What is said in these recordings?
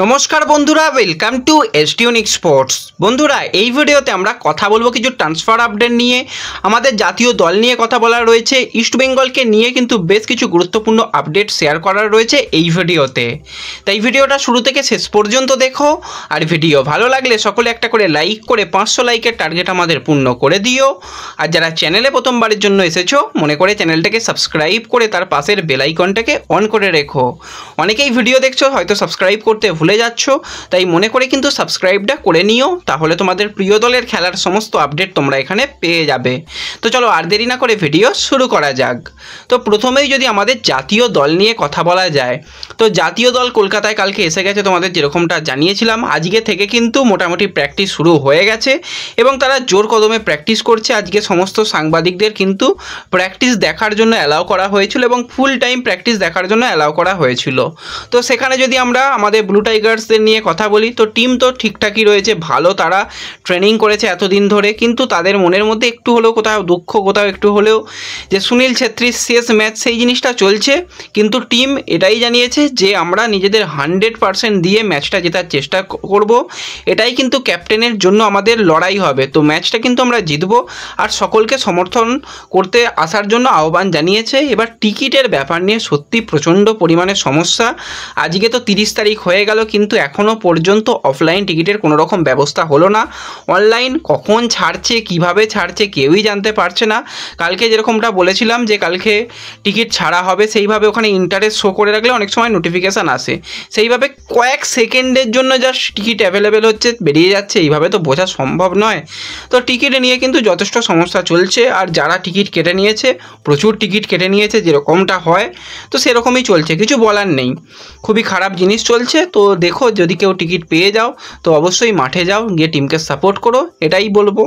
নমস্কার বন্ধুরা welcome to এসটিউনিক sports বন্ধুরা এই ভিডিওতে আমরা কথা বলবো কিছু ট্রান্সফার আপডেট নিয়ে আমাদের জাতীয় দল নিয়ে কথা বলা রয়েছে ইস্টবেঙ্গলকে নিয়ে কিন্তু বেশ কিছু গুরুত্বপূর্ণ আপডেট শেয়ার করা রয়েছে এই ভিডিওতে তাই ভিডিওটা শুরু থেকে শেষ পর্যন্ত দেখো আর ভিডিও ভালো লাগলে সকলে একটা করে লাইক করে পাঁচশো লাইকের টার্গেট আমাদের পূর্ণ করে দিও আর যারা চ্যানেলে প্রথমবারের জন্য এসেছো মনে করে চ্যানেলটাকে সাবস্ক্রাইব করে তার পাশের বেলাইকনটাকে অন করে রেখো অনেকেই ভিডিও দেখছো হয়তো সাবস্ক্রাইব করতে ভুলে যাচ্ছ তাই মনে করে কিন্তু সাবস্ক্রাইবটা করে নিও তাহলে তোমাদের প্রিয় দলের খেলার সমস্ত আপডেট তোমরা এখানে পেয়ে যাবে তো চলো আর দেরি না করে ভিডিও শুরু করা যাক তো প্রথমেই যদি আমাদের জাতীয় দল নিয়ে কথা বলা যায় তো জাতীয় দল কলকাতায় কালকে এসে গেছে তোমাদের যেরকমটা জানিয়েছিলাম আজকে থেকে কিন্তু মোটামুটি প্র্যাকটিস শুরু হয়ে গেছে এবং তারা জোর কদমে প্র্যাকটিস করছে আজকে সমস্ত সাংবাদিকদের কিন্তু প্র্যাকটিস দেখার জন্য অ্যালাউ করা হয়েছিল এবং ফুল টাইম প্র্যাকটিস দেখার জন্য অ্যালাউ করা হয়েছিল তো সেখানে যদি আমরা আমাদের ব্লুটা টাইগার্সদের নিয়ে কথা বলি তো টিম তো ঠিকঠাকই রয়েছে ভালো তারা ট্রেনিং করেছে এতদিন ধরে কিন্তু তাদের মনের মধ্যে একটু হলেও কোথাও দুঃখ কোথাও একটু হলেও যে সুনীল ছেত্রীর শেষ ম্যাচ সেই জিনিসটা চলছে কিন্তু টিম এটাই জানিয়েছে যে আমরা নিজেদের হান্ড্রেড পারসেন্ট দিয়ে ম্যাচটা জেতার চেষ্টা করব এটাই কিন্তু ক্যাপ্টেনের জন্য আমাদের লড়াই হবে তো ম্যাচটা কিন্তু আমরা জিতব আর সকলকে সমর্থন করতে আসার জন্য আহ্বান জানিয়েছে এবার টিকিটের ব্যাপার নিয়ে সত্যি প্রচণ্ড পরিমাণে সমস্যা আজকে তো তিরিশ তারিখ হয়ে গেল কিন্তু এখনও পর্যন্ত অফলাইন টিকিটের কোনো রকম ব্যবস্থা হলো না অনলাইন কখন ছাড়ছে কিভাবে ছাড়ছে কেউই জানতে পারছে না কালকে যেরকমটা বলেছিলাম যে কালকে টিকিট ছাড়া হবে সেইভাবে ওখানে ইন্টারেস্ট শো করে রাখলে অনেক সময় নোটিফিকেশান আসে সেইভাবে কয়েক সেকেন্ডের জন্য জাস্ট টিকিট অ্যাভেলেবেল হচ্ছে বেরিয়ে যাচ্ছে এইভাবে তো বোঝা সম্ভব নয় তো টিকিট নিয়ে কিন্তু যথেষ্ট সমস্যা চলছে আর যারা টিকিট কেটে নিয়েছে প্রচুর টিকিট কেটে নিয়েছে যেরকমটা হয় তো সেরকমই চলছে কিছু বলার নেই খুবই খারাপ জিনিস চলছে তো দেখো যদি কেউ টিকিট পেয়ে যাও তো অবশ্যই মাঠে যাও গিয়ে টিমকে সাপোর্ট করো এটাই বলবো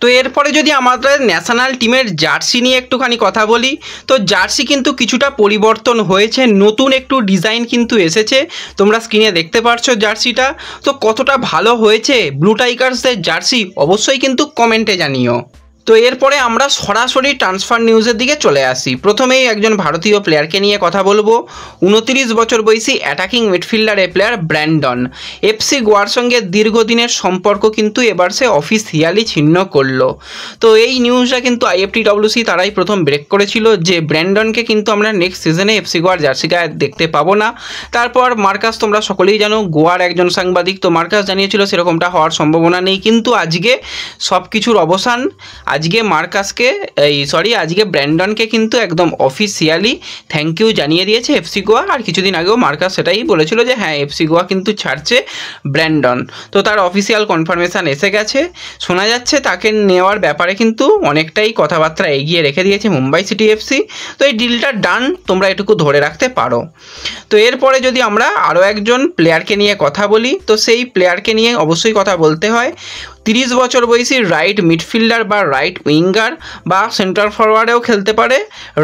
তো এরপরে যদি আমাদের ন্যাশনাল টিমের জার্সি নিয়ে একটুখানি কথা বলি তো জার্সি কিন্তু কিছুটা পরিবর্তন হয়েছে নতুন একটু ডিজাইন কিন্তু এসেছে তোমরা স্ক্রিনে দেখতে পারছো জার্সিটা তো কতটা ভালো হয়েছে ব্লু টাইগার্সদের জার্সি অবশ্যই কিন্তু কমেন্টে জানিও তো এরপরে আমরা সরাসরি ট্রান্সফার নিউজের দিকে চলে আসি প্রথমেই একজন ভারতীয় প্লেয়ারকে নিয়ে কথা বলবো উনত্রিশ বছর বয়সী অ্যাটাকিং মিডফিল্ডার এ প্লেয়ার ব্র্যান্ডন এফসি গোয়ার সঙ্গে দীর্ঘদিনের সম্পর্ক কিন্তু এবার সে অফিসিয়ালি ছিন্ন করলো তো এই নিউজটা কিন্তু আইএফটি আইএফটিডব্লিউসি তারাই প্রথম ব্রেক করেছিল যে ব্র্যান্ডনকে কিন্তু আমরা নেক্সট সিজনে এফসি গোয়ার জার্সি গায়ে দেখতে পাবো না তারপর মার্কাস তোমরা সকলেই জানো গোয়ার একজন সাংবাদিক তো মার্কাস জানিয়েছিল সেরকমটা হওয়ার সম্ভাবনা নেই কিন্তু আজকে সব কিছুর অবসান আজকে মার্কাসকে এই সরি আজকে ব্র্যান্ডনকে কিন্তু একদম অফিসিয়ালি থ্যাংক ইউ জানিয়ে দিয়েছে এফসি গোয়া আর কিছুদিন আগেও মার্কাস সেটাই বলেছিল যে হ্যাঁ এফসি গোয়া কিন্তু ছাড়ছে ব্র্যান্ডন তো তার অফিসিয়াল কনফার্মেশান এসে গেছে শোনা যাচ্ছে তাকে নেওয়ার ব্যাপারে কিন্তু অনেকটাই কথাবার্তা এগিয়ে রেখে দিয়েছে মুম্বাই সিটি এফসি তো এই ডিলটা ডান তোমরা এটুকু ধরে রাখতে পারো তো এরপরে যদি আমরা আরও একজন প্লেয়ারকে নিয়ে কথা বলি তো সেই প্লেয়ারকে নিয়ে অবশ্যই কথা বলতে হয় তিরিশ বছর বয়সী রাইট মিডফিল্ডার বা রাইট উইঙ্গার বা সেন্টার ফরওয়ার্ডেও খেলতে পারে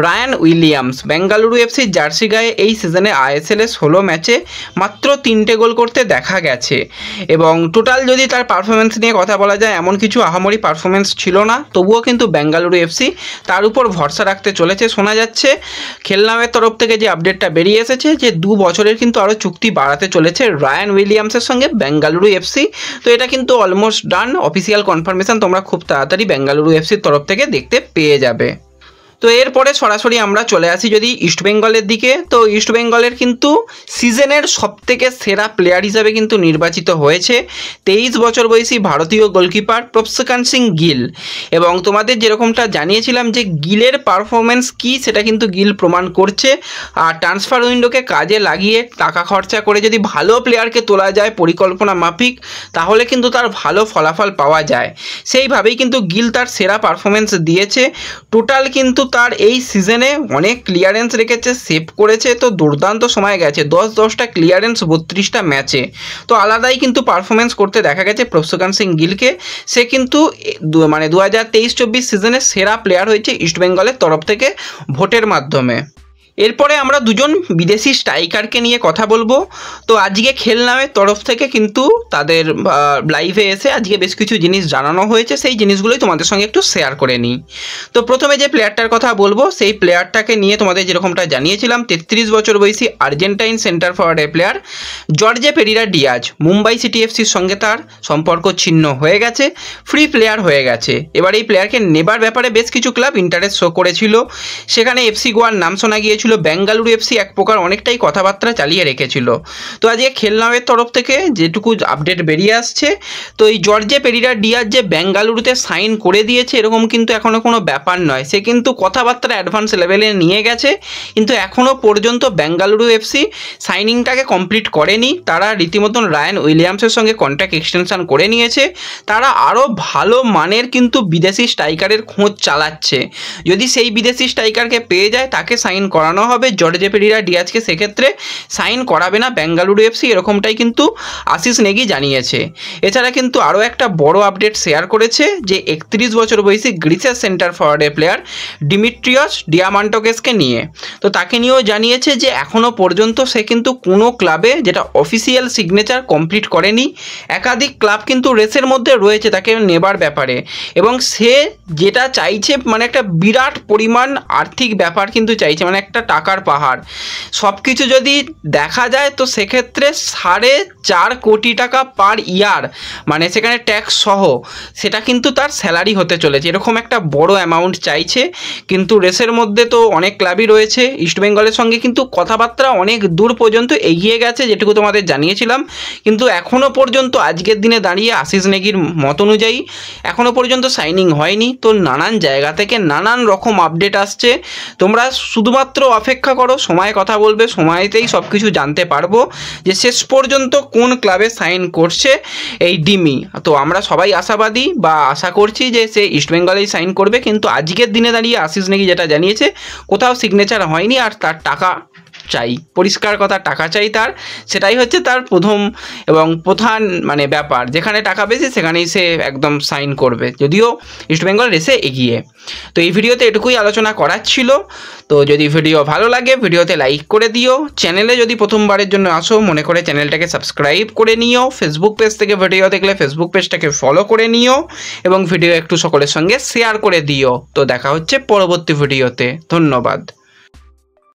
Ryan Williams Bengaluru FC jersey গায়ে এই সিজনে এ ষোলো ম্যাচে মাত্র তিনটে গোল করতে দেখা গেছে এবং টোটাল যদি তার পারফরমেন্স নিয়ে কথা বলা যায় এমন কিছু আহামরি পারফরমেন্স ছিল না তবুও কিন্তু বেঙ্গালুরু এফসি তার উপর ভরসা রাখতে চলেছে শোনা যাচ্ছে খেলনামের তরফ থেকে যে আপডেটটা বেরিয়ে এসেছে যে দু বছরের কিন্তু আরও চুক্তি বাড়াতে চলেছে রায়ান উইলিয়ামসের সঙ্গে বেঙ্গালুরু এফসি তো এটা কিন্তু অলমোস্ট ডান অফিসিয়াল কনফার্মেশন তোমরা খুব তাড়াতাড়ি বেঙ্গালুরু এফসির তরফ থেকে দেখতে পেয়ে যাবে তো এরপরে সরাসরি আমরা চলে আসি যদি ইস্টবেঙ্গলের দিকে তো ইস্টবেঙ্গলের কিন্তু সিজনের সবথেকে সেরা প্লেয়ার হিসাবে কিন্তু নির্বাচিত হয়েছে তেইশ বছর বয়সী ভারতীয় গোলকিপার প্রভসকান্ত সিং গিল এবং তোমাদের যেরকমটা জানিয়েছিলাম যে গিলের পারফরমেন্স কি সেটা কিন্তু গিল প্রমাণ করছে আর ট্রান্সফার উইন্ডোকে কাজে লাগিয়ে টাকা খরচা করে যদি ভালো প্লেয়ারকে তোলা যায় পরিকল্পনা মাফিক তাহলে কিন্তু তার ভালো ফলাফল পাওয়া যায় সেইভাবেই কিন্তু গিল তার সেরা পারফরমেন্স দিয়েছে টোটাল কিন্তু তার এই সিজনে অনেক ক্লিয়ারেন্স রেখেছে সেভ করেছে তো দুর্দান্ত সময় গেছে দশ দশটা ক্লিয়ারেন্স বত্রিশটা ম্যাচে তো আলাদাই কিন্তু পারফরমেন্স করতে দেখা গেছে প্রসুকান্ত সিং গিলকে সে কিন্তু মানে দু হাজার তেইশ চব্বিশ সিজনে সেরা প্লেয়ার হয়েছে ইস্টবেঙ্গলের তরফ থেকে ভোটের মাধ্যমে এরপরে আমরা দুজন বিদেশি স্ট্রাইকারকে নিয়ে কথা বলবো তো আজকে খেলনামের তরফ থেকে কিন্তু তাদের লাইভে এসে আজকে বেশ কিছু জিনিস জানানো হয়েছে সেই জিনিসগুলোই তোমাদের সঙ্গে একটু শেয়ার করে নিই তো প্রথমে যে প্লেয়ারটার কথা বলবো সেই প্লেয়ারটাকে নিয়ে তোমাদের যেরকমটা জানিয়েছিলাম তেত্রিশ বছর বয়সী আর্জেন্টাইন সেন্টার ফরওয়ার্ডের player Jorge Pereira Diaz Mumbai City এফসির সঙ্গে তার সম্পর্ক ছিন্ন হয়ে গেছে ফ্রি প্লেয়ার হয়ে গেছে এবার এই প্লেয়ারকে নেবার ব্যাপারে বেশ কিছু ক্লাব ইন্টারেস্ট শো করেছিল সেখানে এফসি গোয়ার নাম শোনা গিয়েছিল ছিল বেঙ্গালুরু এফসি এক প্রকার অনেকটাই কথাবার্তা চালিয়ে রেখেছিল তো আজকে খেলনাওয়ের তরফ থেকে যেটুকু আপডেট বেরিয়ে আসছে তো এই জর্জে পেরিরা ডিয়ার যে ব্যাঙ্গালুরুতে সাইন করে দিয়েছে এরকম কিন্তু এখনও কোনো ব্যাপার নয় সে কিন্তু কথাবার্তা অ্যাডভান্স লেভেলে নিয়ে গেছে কিন্তু এখনও পর্যন্ত ব্যাঙ্গালুরু এফসি সাইনিংটাকে কমপ্লিট করেনি তারা রীতিমতন রায়ান উইলিয়ামসের সঙ্গে কন্ট্যাক্ট এক্সটেনশান করে নিয়েছে তারা আরও ভালো মানের কিন্তু বিদেশি স্ট্রাইকারের খোঁজ চালাচ্ছে যদি সেই বিদেশি স্ট্রাইকারকে পেয়ে যায় তাকে সাইন করা করানো হবে জর্জে পেরিরা ডিয়াজকে সেক্ষেত্রে সাইন করাবে না বেঙ্গালুরু এফসি এরকমটাই কিন্তু আশিস নেগি জানিয়েছে এছাড়া কিন্তু আরও একটা বড় আপডেট শেয়ার করেছে যে একত্রিশ বছর বয়সী গ্রিসের সেন্টার ফরওয়ার্ডের প্লেয়ার ডিমিট্রিয়স ডিয়ামান্টোকেসকে নিয়ে তো তাকে নিয়েও জানিয়েছে যে এখনও পর্যন্ত সে কিন্তু কোনো ক্লাবে যেটা অফিসিয়াল সিগনেচার কমপ্লিট করেনি একাধিক ক্লাব কিন্তু রেসের মধ্যে রয়েছে তাকে নেবার ব্যাপারে এবং সে যেটা চাইছে মানে একটা বিরাট পরিমাণ আর্থিক ব্যাপার কিন্তু চাইছে মানে একটা একটা টাকার পাহাড় সব কিছু যদি দেখা যায় তো সেক্ষেত্রে সাড়ে চার কোটি টাকা পার ইয়ার মানে সেখানে ট্যাক্স সহ সেটা কিন্তু তার স্যালারি হতে চলেছে এরকম একটা বড় অ্যামাউন্ট চাইছে কিন্তু রেসের মধ্যে তো অনেক ক্লাবই রয়েছে ইস্টবেঙ্গলের সঙ্গে কিন্তু কথাবার্তা অনেক দূর পর্যন্ত এগিয়ে গেছে যেটুকু তোমাদের জানিয়েছিলাম কিন্তু এখনও পর্যন্ত আজকের দিনে দাঁড়িয়ে আশিস নেগির মত অনুযায়ী এখনও পর্যন্ত সাইনিং হয়নি তো নানান জায়গা থেকে নানান রকম আপডেট আসছে তোমরা শুধুমাত্র অপেক্ষা করো সময় কথা বলবে সময়তেই সব কিছু জানতে পারবো যে শেষ পর্যন্ত কোন ক্লাবে সাইন করছে এই ডিমি তো আমরা সবাই আশাবাদী বা আশা করছি যে সে ইস্টবেঙ্গলেই সাইন করবে কিন্তু আজকের দিনে দাঁড়িয়ে আশিস নাকি যেটা জানিয়েছে কোথাও সিগনেচার হয়নি আর তার টাকা চাই পরিষ্কার কথা টাকা চাই তার সেটাই হচ্ছে তার প্রথম এবং প্রধান মানে ব্যাপার যেখানে টাকা পেয়েছে সেখানেই সে একদম সাইন করবে যদিও ইস্টবেঙ্গল রেসে এগিয়ে তো এই ভিডিওতে এটুকুই আলোচনা করার ছিল তো যদি ভিডিও ভালো লাগে ভিডিওতে লাইক করে দিও চ্যানেলে যদি প্রথমবারের জন্য আসো মনে করে চ্যানেলটাকে সাবস্ক্রাইব করে নিও ফেসবুক পেজ থেকে ভিডিও দেখলে ফেসবুক পেজটাকে ফলো করে নিও এবং ভিডিও একটু সকলের সঙ্গে শেয়ার করে দিও তো দেখা হচ্ছে পরবর্তী ভিডিওতে ধন্যবাদ